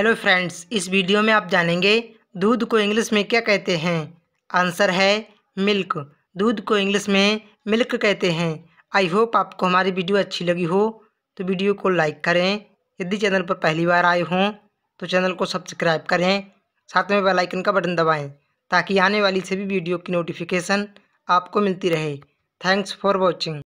hello friends इस video में आप जानेंगे दूध को इंग्लिश में क्या कहते हैं आंसर है मिल्क दूध को इंग्लिश में मिल्क कहते हैं आई होप आपको हमारी वीडियो अच्छी लगी हो तो वीडियो को लाइक करें यदि चैनल पर पहली बार आए हों तो चैनल को सब्सक्राइब करें साथ में बेल आइकन का बटन दबाएं ताकि आने वाली सभी वीडियो की नोटिफिकेशन आपको मिलती रहे थैंक्स फॉर वॉचिंग